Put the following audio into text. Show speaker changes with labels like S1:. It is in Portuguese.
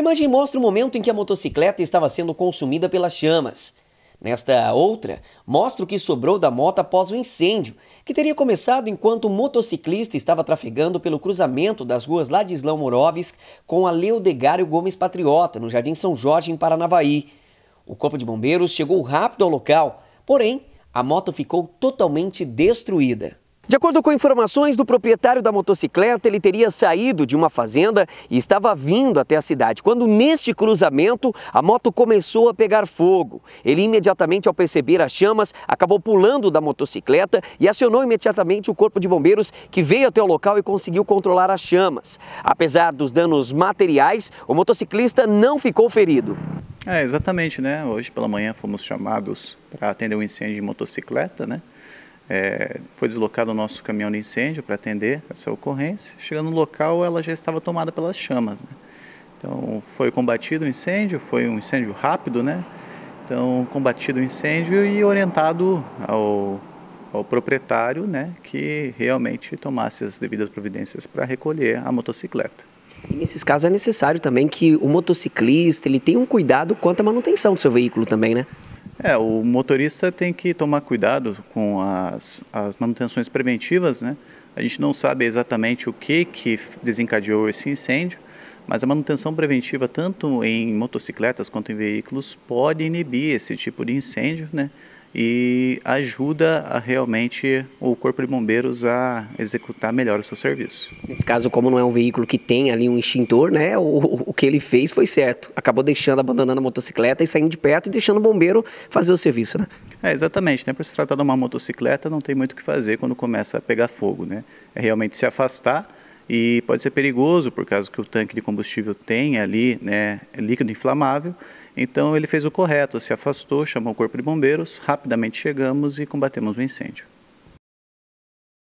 S1: imagem mostra o momento em que a motocicleta estava sendo consumida pelas chamas. Nesta outra, mostra o que sobrou da moto após o incêndio, que teria começado enquanto o motociclista estava trafegando pelo cruzamento das ruas Ladislão Moroves com a Leodegário Gomes Patriota, no Jardim São Jorge, em Paranavaí. O corpo de bombeiros chegou rápido ao local, porém, a moto ficou totalmente destruída. De acordo com informações do proprietário da motocicleta, ele teria saído de uma fazenda e estava vindo até a cidade, quando neste cruzamento a moto começou a pegar fogo. Ele imediatamente, ao perceber as chamas, acabou pulando da motocicleta e acionou imediatamente o corpo de bombeiros que veio até o local e conseguiu controlar as chamas. Apesar dos danos materiais, o motociclista não ficou ferido.
S2: É, exatamente, né? Hoje pela manhã fomos chamados para atender um incêndio de motocicleta, né? É, foi deslocado o nosso caminhão de incêndio para atender essa ocorrência. Chegando no local, ela já estava tomada pelas chamas. Né? Então, foi combatido o incêndio, foi um incêndio rápido, né? Então, combatido o incêndio e orientado ao, ao proprietário né, que realmente tomasse as devidas providências para recolher a motocicleta. E nesses casos é necessário também que o motociclista ele tenha um cuidado quanto à manutenção do seu veículo também, né? É, o motorista tem que tomar cuidado com as, as manutenções preventivas, né? A gente não sabe exatamente o que, que desencadeou esse incêndio, mas a manutenção preventiva, tanto em motocicletas quanto em veículos, pode inibir esse tipo de incêndio, né? e ajuda a, realmente o Corpo de Bombeiros a executar melhor o seu serviço. Nesse caso, como não é um veículo que tem ali um extintor,
S1: né, o, o que
S2: ele fez foi certo. Acabou deixando, abandonando a motocicleta e saindo de perto e deixando o bombeiro fazer o serviço, né? É, exatamente. Né? Para se tratar de uma motocicleta, não tem muito o que fazer quando começa a pegar fogo, né? É realmente se afastar e pode ser perigoso por causa que o tanque de combustível tem ali né, líquido inflamável. Então ele fez o correto, se afastou, chamou o corpo de bombeiros, rapidamente chegamos e combatemos o incêndio.